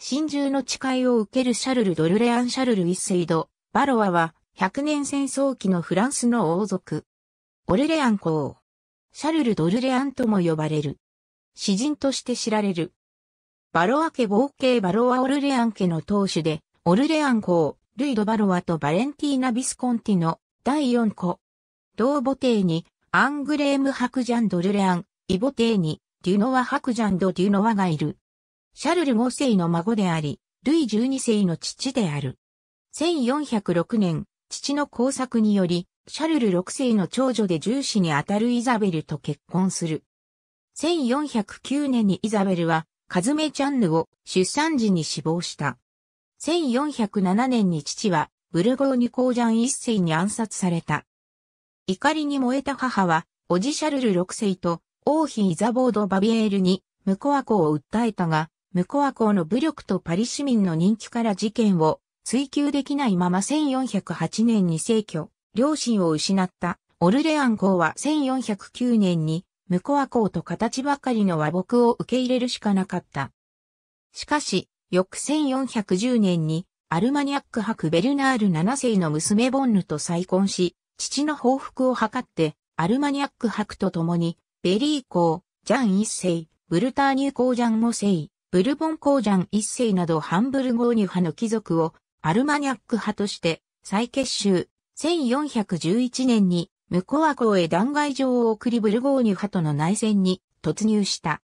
真珠の誓いを受けるシャルル・ドルレアン・シャルル一世ド・バロアは、百年戦争期のフランスの王族。オルレアン公。シャルル・ドルレアンとも呼ばれる。詩人として知られる。バロア家冒険バロア・オルレアン家の当主で、オルレアン公、ルイド・バロアとバレンティーナ・ビスコンティの第4子。同母帝に、アングレーム・ハクジャン・ドルレアン、イボ帝に、デュノワ・ハクジャン・ド・デュノワがいる。シャルル5世の孫であり、ルイ12世の父である。1406年、父の工作により、シャルル6世の長女で重視にあたるイザベルと結婚する。1409年にイザベルは、カズメチャンヌを出産時に死亡した。1407年に父は、ブルゴーニュ公ジャン一世に暗殺された。怒りに燃えた母は、オジシャルル6世と王妃イザボード・バビエールに、無コアコを訴えたが、ムコア公の武力とパリ市民の人気から事件を追及できないまま1408年に逝去、両親を失ったオルレアン公は1409年にムコア公と形ばかりの和睦を受け入れるしかなかった。しかし、翌1410年にアルマニアック博ベルナール7世の娘ボンヌと再婚し、父の報復を図ってアルマニアック博と共にベリー公、ジャン1世、ブルターニュ公ジャンも世、ブルボン公ジャン一世などハンブルゴーニュ派の貴族をアルマニャック派として再結集。1411年にムコア公へ弾劾状を送りブルゴーニュ派との内戦に突入した。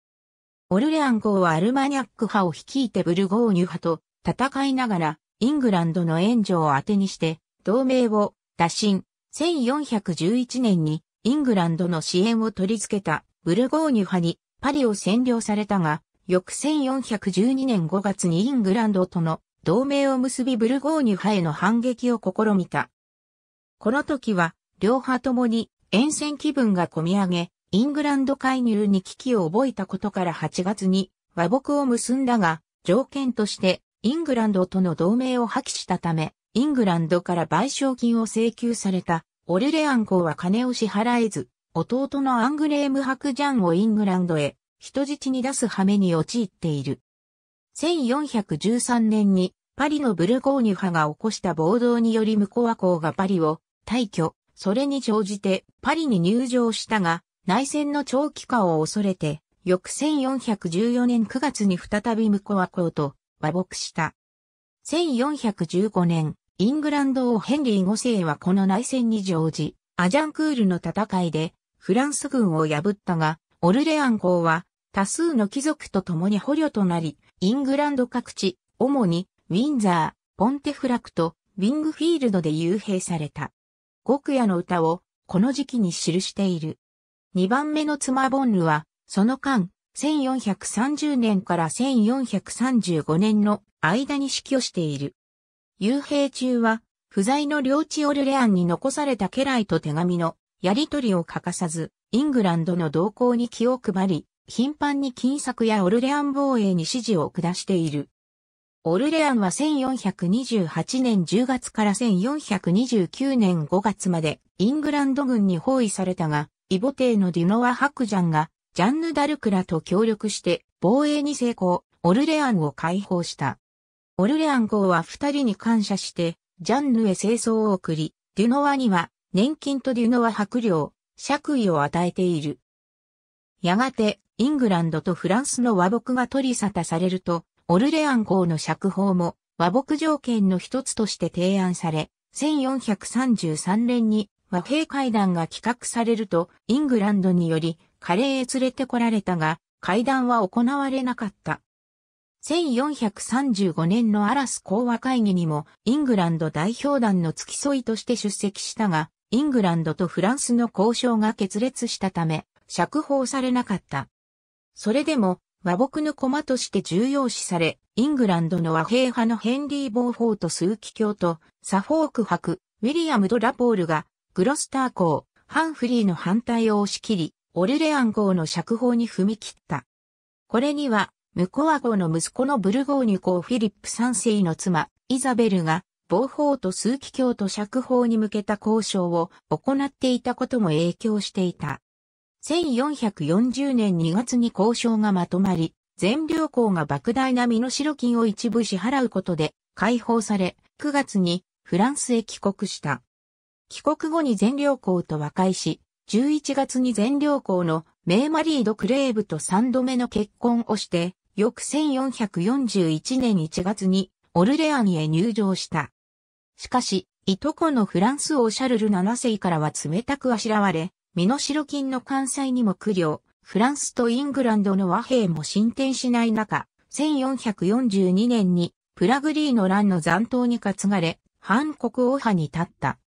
オルレアン公はアルマニャック派を率いてブルゴーニュ派と戦いながらイングランドの援助を当てにして同盟を打診。1411年にイングランドの支援を取り付けたブルゴーニュ派にパリを占領されたが翌1412年5月にイングランドとの同盟を結びブルゴーニュ派への反撃を試みた。この時は、両派ともに、沿線気分が込み上げ、イングランド介入に危機を覚えたことから8月に和睦を結んだが、条件としてイングランドとの同盟を破棄したため、イングランドから賠償金を請求されたオルレアン公は金を支払えず、弟のアングレーム・ハクジャンをイングランドへ人質に出す羽目に陥っている。1413年にパリのブルゴーニュ派が起こした暴動によりムコワ公がパリを退去、それに乗じてパリに入場したが、内戦の長期化を恐れて、翌1414年9月に再びムコワ公と和睦した。1415年、イングランド王ヘンリー5世はこの内戦に乗じ、アジャンクールの戦いでフランス軍を破ったが、オルレアン公は多数の貴族と共に捕虜となり、イングランド各地、主にウィンザー、ポンテフラクとウィングフィールドで幽閉された。極夜の歌をこの時期に記している。2番目の妻ボンヌは、その間、1430年から1435年の間に死去している。幽閉中は、不在の領地オルレアンに残された家来と手紙のやり取りを欠かさず、イングランドの動向に気を配り、頻繁に金策やオルレアン防衛に指示を下している。オルレアンは1428年10月から1429年5月までイングランド軍に包囲されたが、イボ帝のデュノワ・ハクジャンがジャンヌ・ダルクラと協力して防衛に成功、オルレアンを解放した。オルレアン号は二人に感謝して、ジャンヌへ清掃を送り、デュノワには年金とデュノワ白領、爵位を与えている。やがて、イングランドとフランスの和睦が取り沙汰されると、オルレアン公の釈放も和睦条件の一つとして提案され、1433年に和平会談が企画されると、イングランドによりカレーへ連れてこられたが、会談は行われなかった。1435年のアラス講和会議にもイングランド代表団の付き添いとして出席したが、イングランドとフランスの交渉が決裂したため、釈放されなかった。それでも和睦の駒として重要視され、イングランドの和平派のヘンリー・ボーフォート枢機卿とサフォーク伯、ウィリアム・ドラポールがグロスター校、ハンフリーの反対を押し切り、オルレアン号の釈放に踏み切った。これには、ムコア号の息子のブルゴーニュ公フィリップ3世の妻、イザベルが、ボーとォート枢機卿と釈放に向けた交渉を行っていたことも影響していた。1440年2月に交渉がまとまり、全領校が莫大な身代金を一部支払うことで解放され、9月にフランスへ帰国した。帰国後に全領校と和解し、11月に全領校のメーマリード・クレーブと3度目の結婚をして、翌1441年1月にオルレアンへ入場した。しかし、いとこのフランス王シャルル7世からは冷たくあしらわれ、身代金の関西にも苦慮、フランスとイングランドの和平も進展しない中、1442年にプラグリーの乱の残党に担がれ、反国王派に立った。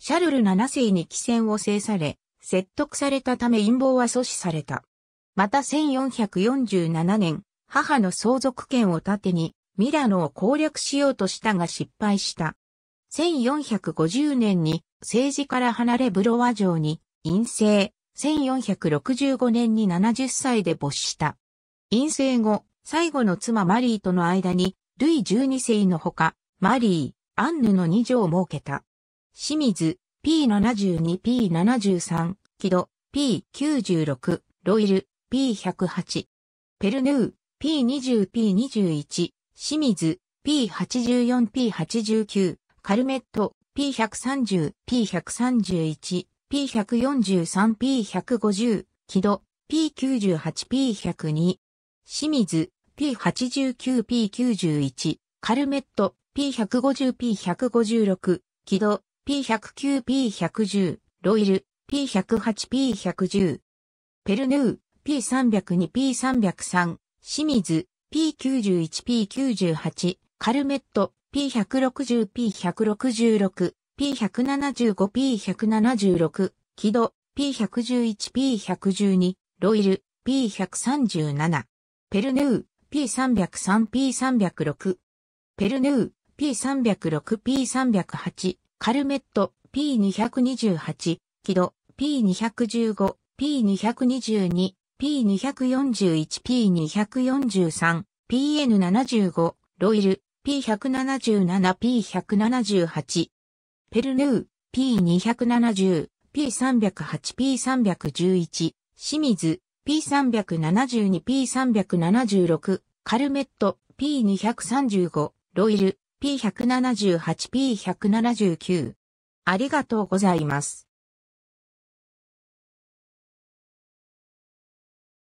シャルル7世に帰戦を制され、説得されたため陰謀は阻止された。また1447年、母の相続権を盾に、ミラノを攻略しようとしたが失敗した。1450年に政治から離れブロワ城に陰性、1465年に70歳で没した。陰性後、最後の妻マリーとの間に、ルイ12世のほか、マリー、アンヌの2女を設けた。清水、P72、P73、キド、P96、ロイル、P108。ペルヌー、P20、P21、清水、P84、P89、カルメット、P130、P131、P143、P150、木戸、P98、P102、清水、P89、P91、カルメット、P150、P156、木戸、P109、P110、ロイル、P108、P110、ペルヌー、P302、P303、清水、P91、P98、カルメット、P160、P166、P175P176、木戸、P111P112、ロイル、P137、ペルヌー、P303P306、ペルヌー、P306P308、カルメット、P228、木戸、P215、P222、P241P243、PN75、ロイル、P177P178、ペルヌー、P270、P308、P311、清水、P372、P376、カルメット、P235、ロイル、P178、P179。ありがとうございます。